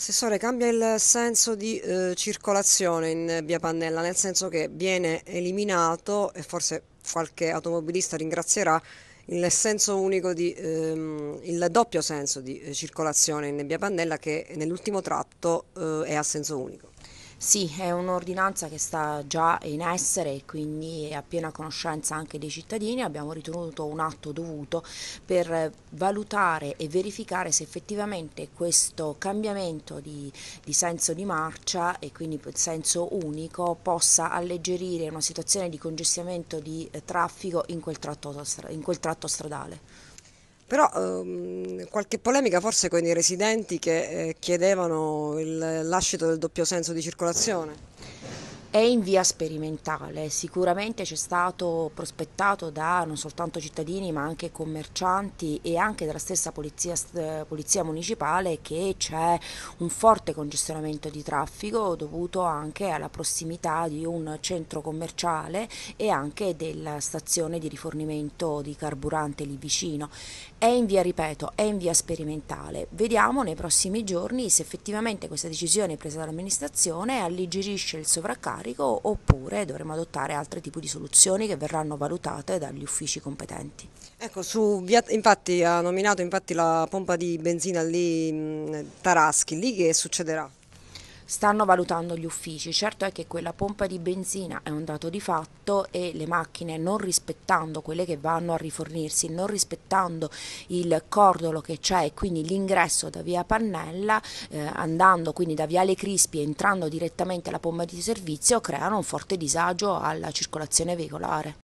Assessore, cambia il senso di eh, circolazione in via Pannella, nel senso che viene eliminato, e forse qualche automobilista ringrazierà, il senso unico di, ehm, il doppio senso di eh, circolazione in via Pannella che nell'ultimo tratto eh, è a senso unico. Sì, è un'ordinanza che sta già in essere e quindi è a piena conoscenza anche dei cittadini. Abbiamo ritenuto un atto dovuto per valutare e verificare se effettivamente questo cambiamento di, di senso di marcia e quindi senso unico possa alleggerire una situazione di congestionamento di eh, traffico in quel tratto, in quel tratto stradale. Però ehm, qualche polemica forse con i residenti che eh, chiedevano il lascito del doppio senso di circolazione. È in via sperimentale, sicuramente c'è stato prospettato da non soltanto cittadini ma anche commercianti e anche dalla stessa polizia, polizia municipale che c'è un forte congestionamento di traffico dovuto anche alla prossimità di un centro commerciale e anche della stazione di rifornimento di carburante lì vicino. È in via, ripeto, è in via sperimentale. Vediamo nei prossimi giorni se effettivamente questa decisione presa dall'amministrazione alleggerisce il sovraccarico storico oppure dovremo adottare altri tipi di soluzioni che verranno valutate dagli uffici competenti. Ecco, su, infatti ha nominato infatti la pompa di benzina lì Taraschi, lì che succederà? Stanno valutando gli uffici, certo è che quella pompa di benzina è un dato di fatto e le macchine non rispettando quelle che vanno a rifornirsi, non rispettando il cordolo che c'è e quindi l'ingresso da via Pannella, eh, andando quindi da Viale Crispi e entrando direttamente alla pompa di servizio, creano un forte disagio alla circolazione veicolare.